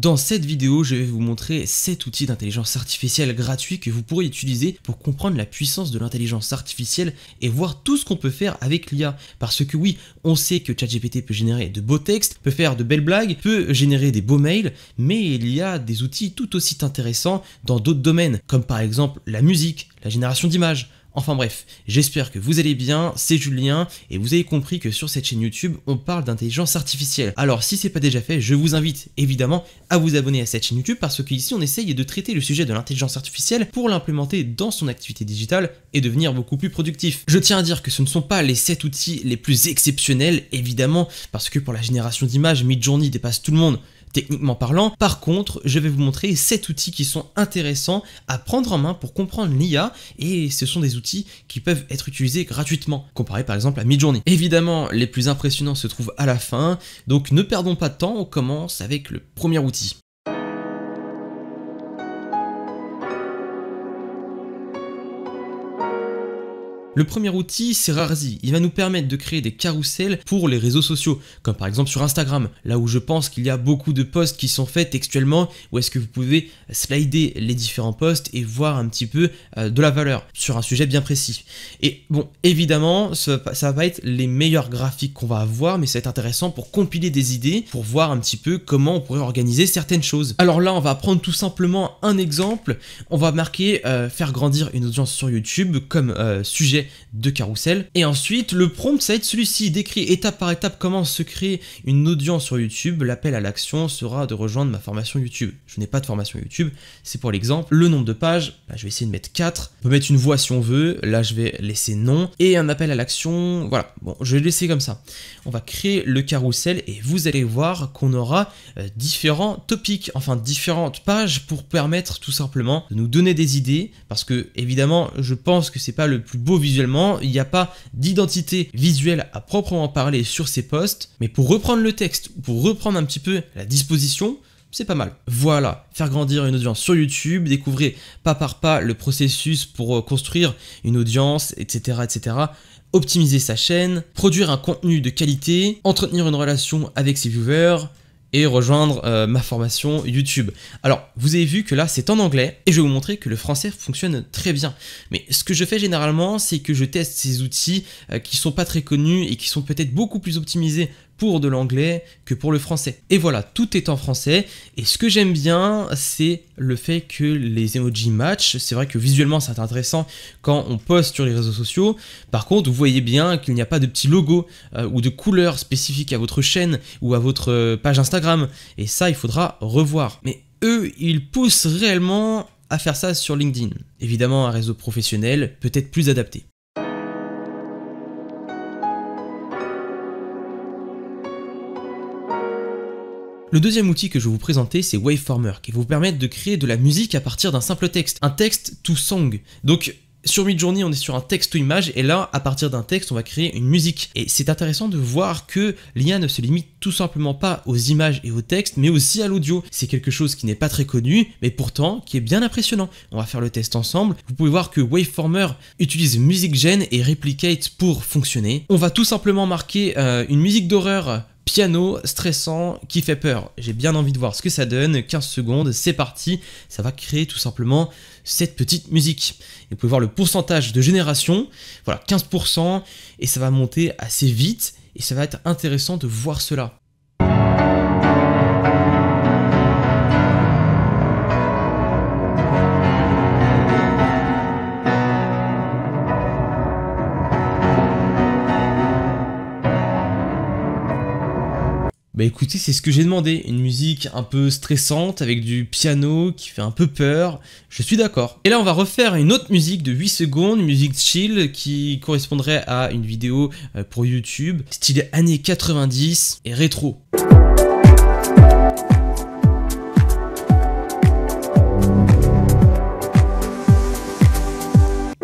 Dans cette vidéo, je vais vous montrer 7 outils d'intelligence artificielle gratuits que vous pourrez utiliser pour comprendre la puissance de l'intelligence artificielle et voir tout ce qu'on peut faire avec l'IA. Parce que oui, on sait que ChatGPT peut générer de beaux textes, peut faire de belles blagues, peut générer des beaux mails, mais il y a des outils tout aussi intéressants dans d'autres domaines, comme par exemple la musique, la génération d'images, Enfin bref, j'espère que vous allez bien, c'est Julien, et vous avez compris que sur cette chaîne YouTube, on parle d'intelligence artificielle. Alors si c'est pas déjà fait, je vous invite évidemment à vous abonner à cette chaîne YouTube parce qu'ici on essaye de traiter le sujet de l'intelligence artificielle pour l'implémenter dans son activité digitale et devenir beaucoup plus productif. Je tiens à dire que ce ne sont pas les 7 outils les plus exceptionnels, évidemment, parce que pour la génération d'images, Midjourney dépasse tout le monde techniquement parlant. Par contre, je vais vous montrer 7 outils qui sont intéressants à prendre en main pour comprendre l'IA et ce sont des outils qui peuvent être utilisés gratuitement, comparé par exemple à Midjourney. Évidemment, les plus impressionnants se trouvent à la fin, donc ne perdons pas de temps, on commence avec le premier outil. Le premier outil, c'est Rarzy. Il va nous permettre de créer des carousels pour les réseaux sociaux, comme par exemple sur Instagram, là où je pense qu'il y a beaucoup de posts qui sont faits textuellement, où est-ce que vous pouvez slider les différents posts et voir un petit peu euh, de la valeur sur un sujet bien précis. Et bon, évidemment, ça, va pas être les meilleurs graphiques qu'on va avoir, mais ça va être intéressant pour compiler des idées, pour voir un petit peu comment on pourrait organiser certaines choses. Alors là, on va prendre tout simplement un exemple. On va marquer euh, faire grandir une audience sur YouTube comme euh, sujet de carrousel Et ensuite, le prompt, ça va être celui-ci, décrit étape par étape comment se créer une audience sur YouTube. L'appel à l'action sera de rejoindre ma formation YouTube. Je n'ai pas de formation YouTube, c'est pour l'exemple. Le nombre de pages, bah, je vais essayer de mettre 4. On peut mettre une voix si on veut, là je vais laisser non. Et un appel à l'action, voilà, bon, je vais laisser comme ça. On va créer le carrousel et vous allez voir qu'on aura euh, différents topics, enfin différentes pages pour permettre tout simplement de nous donner des idées, parce que évidemment, je pense que c'est pas le plus beau visuel il n'y a pas d'identité visuelle à proprement parler sur ces postes, mais pour reprendre le texte, pour reprendre un petit peu la disposition, c'est pas mal. Voilà, faire grandir une audience sur YouTube, découvrir pas par pas le processus pour euh, construire une audience, etc. etc optimiser sa chaîne, produire un contenu de qualité, entretenir une relation avec ses viewers, et rejoindre euh, ma formation YouTube. Alors, vous avez vu que là, c'est en anglais et je vais vous montrer que le français fonctionne très bien. Mais ce que je fais généralement, c'est que je teste ces outils euh, qui sont pas très connus et qui sont peut-être beaucoup plus optimisés pour de l'anglais que pour le français. Et voilà, tout est en français. Et ce que j'aime bien, c'est le fait que les emojis match. C'est vrai que visuellement, c'est intéressant quand on poste sur les réseaux sociaux. Par contre, vous voyez bien qu'il n'y a pas de petit logo euh, ou de couleur spécifique à votre chaîne ou à votre euh, page Instagram. Et ça, il faudra revoir. Mais eux, ils poussent réellement à faire ça sur LinkedIn. Évidemment, un réseau professionnel peut-être plus adapté. Le deuxième outil que je vais vous présenter, c'est Waveformer, qui vous permet de créer de la musique à partir d'un simple texte, un texte to song. Donc sur Midjourney, on est sur un texte ou image, et là, à partir d'un texte, on va créer une musique. Et c'est intéressant de voir que l'IA ne se limite tout simplement pas aux images et aux textes, mais aussi à l'audio. C'est quelque chose qui n'est pas très connu, mais pourtant qui est bien impressionnant. On va faire le test ensemble. Vous pouvez voir que Waveformer utilise MusicGen et Replicate pour fonctionner. On va tout simplement marquer euh, une musique d'horreur piano stressant qui fait peur. J'ai bien envie de voir ce que ça donne. 15 secondes, c'est parti. Ça va créer tout simplement cette petite musique. vous pouvez voir le pourcentage de génération. Voilà, 15%. Et ça va monter assez vite. Et ça va être intéressant de voir cela. Bah écoutez, c'est ce que j'ai demandé, une musique un peu stressante avec du piano qui fait un peu peur, je suis d'accord. Et là on va refaire une autre musique de 8 secondes, musique chill qui correspondrait à une vidéo euh, pour YouTube, style années 90 et rétro.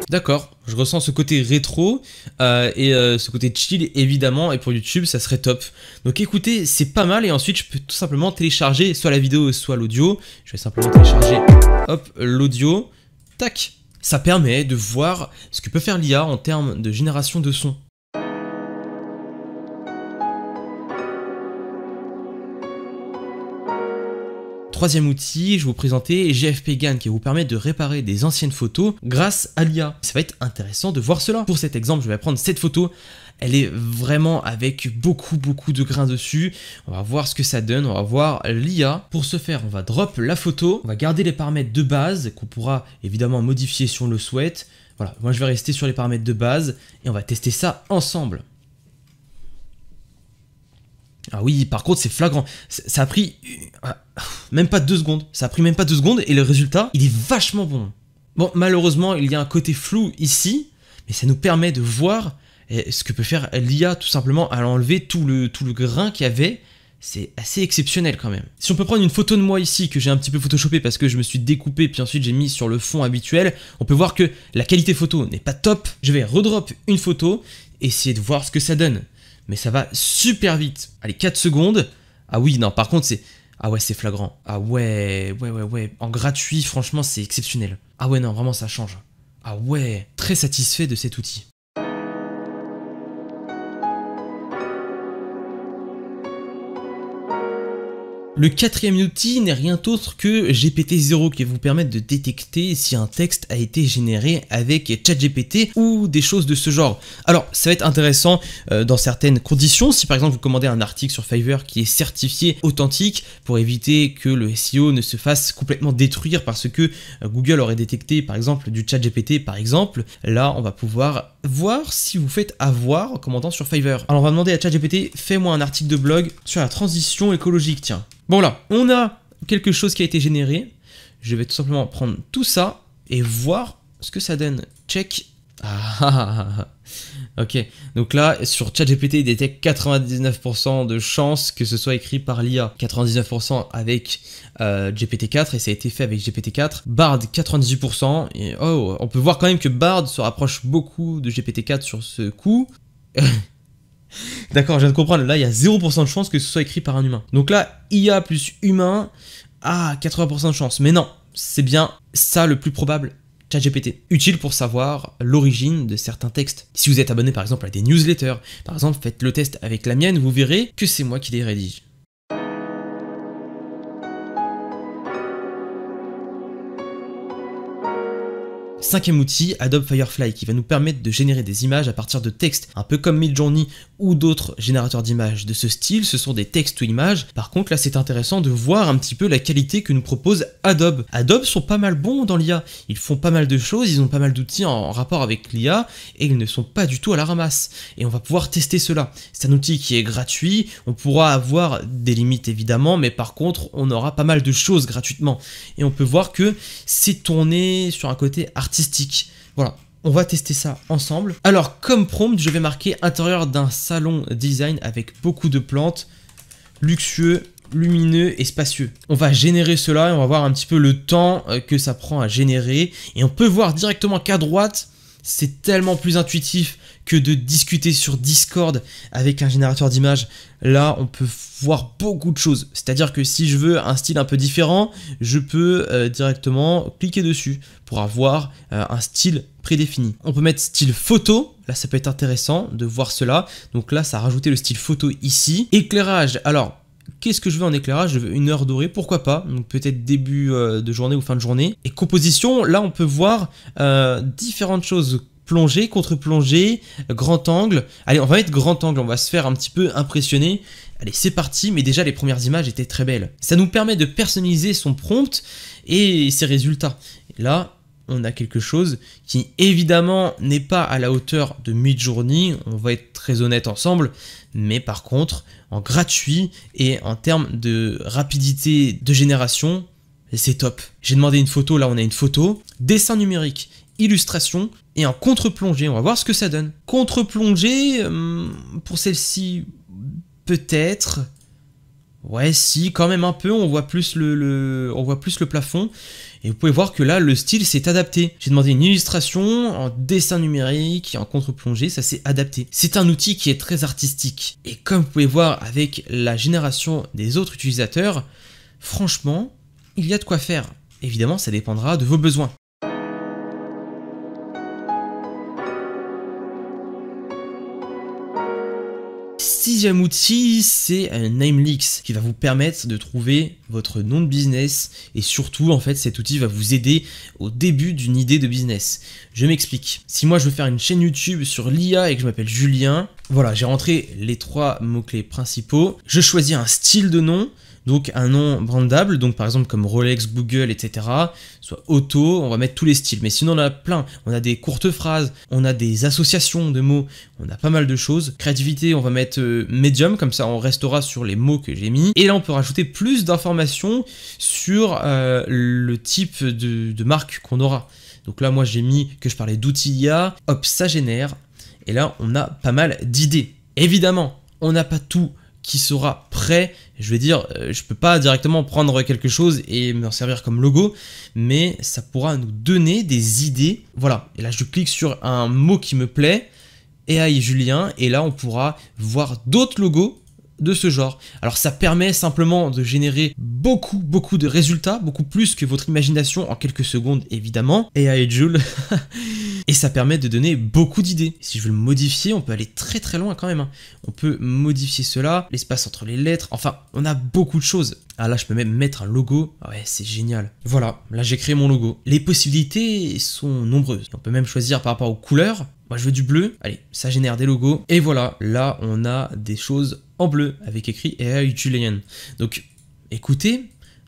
D'accord, je ressens ce côté rétro euh, et euh, ce côté chill évidemment et pour YouTube ça serait top. Donc écoutez c'est pas mal et ensuite je peux tout simplement télécharger soit la vidéo soit l'audio. Je vais simplement télécharger hop l'audio. Tac ça permet de voir ce que peut faire l'IA en termes de génération de son. troisième outil, je vais vous présenter GFP GAN qui vous permet de réparer des anciennes photos grâce à l'IA. Ça va être intéressant de voir cela. Pour cet exemple, je vais prendre cette photo. Elle est vraiment avec beaucoup beaucoup de grains dessus. On va voir ce que ça donne, on va voir l'IA. Pour ce faire, on va drop la photo, on va garder les paramètres de base qu'on pourra évidemment modifier si on le souhaite. Voilà, moi je vais rester sur les paramètres de base et on va tester ça ensemble. Ah oui, par contre, c'est flagrant. Ça a pris ah, même pas deux secondes. Ça a pris même pas deux secondes et le résultat, il est vachement bon. Bon, malheureusement, il y a un côté flou ici, mais ça nous permet de voir eh, ce que peut faire l'IA tout simplement à enlever tout le, tout le grain qu'il y avait. C'est assez exceptionnel quand même. Si on peut prendre une photo de moi ici que j'ai un petit peu photoshopé parce que je me suis découpé puis ensuite j'ai mis sur le fond habituel, on peut voir que la qualité photo n'est pas top. Je vais redrop une photo, et essayer de voir ce que ça donne mais ça va super vite. Allez, 4 secondes. Ah oui, non, par contre, c'est... Ah ouais, c'est flagrant. Ah ouais, ouais, ouais, ouais. En gratuit, franchement, c'est exceptionnel. Ah ouais, non, vraiment, ça change. Ah ouais, très satisfait de cet outil. Le quatrième outil n'est rien d'autre que GPT-0 qui va vous permettre de détecter si un texte a été généré avec ChatGPT ou des choses de ce genre. Alors ça va être intéressant euh, dans certaines conditions, si par exemple vous commandez un article sur Fiverr qui est certifié authentique pour éviter que le SEO ne se fasse complètement détruire parce que euh, Google aurait détecté par exemple du ChatGPT par exemple, là on va pouvoir voir si vous faites avoir en commandant sur Fiverr. Alors on va demander à ChatGPT fais-moi un article de blog sur la transition écologique tiens. Bon là, on a quelque chose qui a été généré. Je vais tout simplement prendre tout ça et voir ce que ça donne. Check. Ah, ah, ah, ah ok, donc là sur ChatGPT il détecte 99% de chances que ce soit écrit par l'IA, 99% avec euh, GPT-4 et ça a été fait avec GPT-4, Bard 98% et oh, on peut voir quand même que Bard se rapproche beaucoup de GPT-4 sur ce coup. D'accord, je viens de comprendre. Là, il y a 0% de chance que ce soit écrit par un humain. Donc là, IA plus humain, ah, 80% de chance. Mais non, c'est bien ça le plus probable. ChatGPT, utile pour savoir l'origine de certains textes. Si vous êtes abonné par exemple à des newsletters, par exemple, faites le test avec la mienne, vous verrez que c'est moi qui les rédige. Cinquième outil, Adobe Firefly, qui va nous permettre de générer des images à partir de textes, un peu comme Midjourney ou d'autres générateurs d'images de ce style, ce sont des textes ou images. Par contre, là, c'est intéressant de voir un petit peu la qualité que nous propose Adobe. Adobe sont pas mal bons dans l'IA, ils font pas mal de choses, ils ont pas mal d'outils en rapport avec l'IA, et ils ne sont pas du tout à la ramasse. Et on va pouvoir tester cela. C'est un outil qui est gratuit, on pourra avoir des limites évidemment, mais par contre, on aura pas mal de choses gratuitement. Et on peut voir que c'est tourné sur un côté artistique voilà, on va tester ça ensemble. Alors, comme prompt, je vais marquer intérieur d'un salon design avec beaucoup de plantes, luxueux, lumineux et spacieux. On va générer cela et on va voir un petit peu le temps euh, que ça prend à générer. Et on peut voir directement qu'à droite, c'est tellement plus intuitif que de discuter sur Discord avec un générateur d'images. Là, on peut voir beaucoup de choses. C'est-à-dire que si je veux un style un peu différent, je peux euh, directement cliquer dessus pour avoir euh, un style prédéfini. On peut mettre style photo. Là, ça peut être intéressant de voir cela. Donc là, ça a rajouté le style photo ici. Éclairage. Alors, Qu'est-ce que je veux en éclairage Je veux une heure dorée, pourquoi pas Donc peut-être début euh, de journée ou fin de journée. Et composition, là on peut voir euh, différentes choses plongée, contre-plongée, grand angle. Allez, on va être grand angle, on va se faire un petit peu impressionner. Allez, c'est parti, mais déjà les premières images étaient très belles. Ça nous permet de personnaliser son prompt et ses résultats. là, on a quelque chose qui évidemment n'est pas à la hauteur de mid-journée. on va être très honnête ensemble, mais par contre en gratuit et en termes de rapidité de génération, c'est top. J'ai demandé une photo, là on a une photo, dessin numérique, illustration et en contre-plongée, on va voir ce que ça donne. Contre-plongée, hum, pour celle-ci peut-être, Ouais, si, quand même un peu, on voit plus le, on voit plus le plafond. Et vous pouvez voir que là, le style s'est adapté. J'ai demandé une illustration en dessin numérique et en contre-plongée, ça s'est adapté. C'est un outil qui est très artistique. Et comme vous pouvez voir avec la génération des autres utilisateurs, franchement, il y a de quoi faire. Évidemment, ça dépendra de vos besoins. outil, c'est un NameLeaks qui va vous permettre de trouver votre nom de business et surtout, en fait, cet outil va vous aider au début d'une idée de business. Je m'explique. Si moi je veux faire une chaîne YouTube sur l'IA et que je m'appelle Julien, voilà, j'ai rentré les trois mots-clés principaux. Je choisis un style de nom, donc un nom brandable, donc par exemple comme Rolex, Google, etc. Soit auto, on va mettre tous les styles. Mais sinon on a plein, on a des courtes phrases, on a des associations de mots, on a pas mal de choses. Créativité, on va mettre euh, médium, comme ça on restera sur les mots que j'ai mis. Et là on peut rajouter plus d'informations sur euh, le type de, marque qu'on aura. Donc là moi j'ai mis que je parlais d'outils IA, hop ça génère et là, on a pas mal d'idées. Évidemment, on n'a pas tout qui sera prêt. Je vais dire, euh, je peux pas directement prendre quelque chose et m'en servir comme logo, mais ça pourra nous donner des idées. Voilà, et là je clique sur un mot qui me plaît, AI Julien, et là on pourra voir d'autres logos de ce genre. Alors ça permet simplement de générer beaucoup, beaucoup de résultats, beaucoup plus que votre imagination en quelques secondes évidemment. AI Jules et ça permet de donner beaucoup d'idées. Si je veux le modifier, on peut aller très très loin quand même. Hein. On peut modifier cela, l'espace entre les lettres, enfin on a beaucoup de choses. Ah là je peux même mettre un logo, ah ouais c'est génial. Voilà, là j'ai créé mon logo. Les possibilités sont nombreuses. On peut même choisir par rapport aux couleurs. Moi je veux du bleu, allez ça génère des logos. Et voilà, là on a des choses en bleu avec écrit et Julian. Donc écoutez,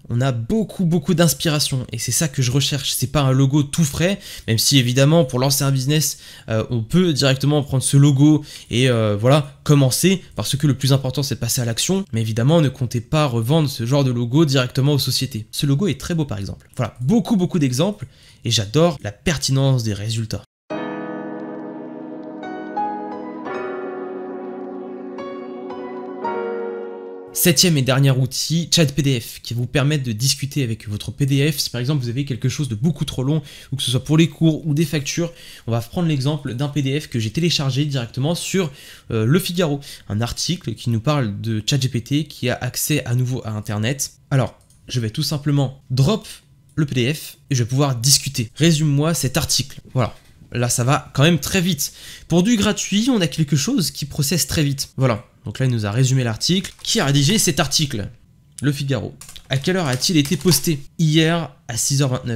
on a beaucoup beaucoup d'inspiration et c'est ça que je recherche. C'est pas un logo tout frais, même si évidemment pour lancer un business, euh, on peut directement prendre ce logo et euh, voilà commencer parce que le plus important c'est de passer à l'action. Mais évidemment, ne comptez pas revendre ce genre de logo directement aux sociétés. Ce logo est très beau par exemple. Voilà beaucoup beaucoup d'exemples et j'adore la pertinence des résultats. Septième et dernier outil, chat PDF, qui vous permettre de discuter avec votre PDF. Si par exemple vous avez quelque chose de beaucoup trop long, ou que ce soit pour les cours ou des factures, on va prendre l'exemple d'un PDF que j'ai téléchargé directement sur euh, Le Figaro, un article qui nous parle de ChatGPT qui a accès à nouveau à Internet. Alors, je vais tout simplement drop le PDF et je vais pouvoir discuter. Résume-moi cet article. Voilà, là ça va quand même très vite. Pour du gratuit, on a quelque chose qui processe très vite. Voilà, donc là, il nous a résumé l'article. Qui a rédigé cet article Le Figaro. À quelle heure a-t-il été posté Hier à 6h29.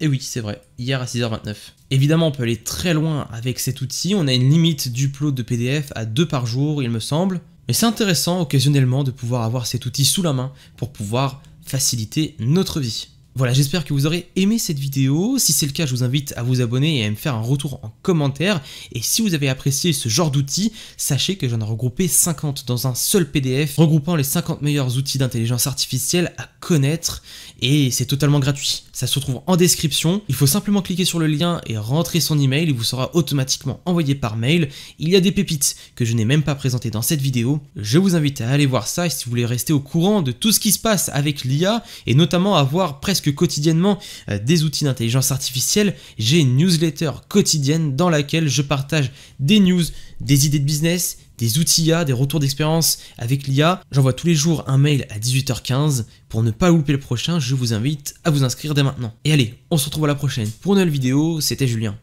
Et eh oui, c'est vrai, hier à 6h29. Évidemment, on peut aller très loin avec cet outil. On a une limite du plot de PDF à 2 par jour, il me semble. Mais c'est intéressant occasionnellement de pouvoir avoir cet outil sous la main pour pouvoir faciliter notre vie. Voilà, j'espère que vous aurez aimé cette vidéo. Si c'est le cas, je vous invite à vous abonner et à me faire un retour en commentaire. Et si vous avez apprécié ce genre d'outils, sachez que j'en ai regroupé 50 dans un seul PDF, regroupant les 50 meilleurs outils d'intelligence artificielle à connaître. Et c'est totalement gratuit. Ça se trouve en description. Il faut simplement cliquer sur le lien et rentrer son email. Il vous sera automatiquement envoyé par mail. Il y a des pépites que je n'ai même pas présentées dans cette vidéo. Je vous invite à aller voir ça et si vous voulez rester au courant de tout ce qui se passe avec l'IA et notamment avoir presque que quotidiennement euh, des outils d'intelligence artificielle, j'ai une newsletter quotidienne dans laquelle je partage des news, des idées de business, des outils IA, des retours d'expérience avec l'IA. J'envoie tous les jours un mail à 18h15. Pour ne pas louper le prochain, je vous invite à vous inscrire dès maintenant. Et allez, on se retrouve à la prochaine pour une nouvelle vidéo. C'était Julien.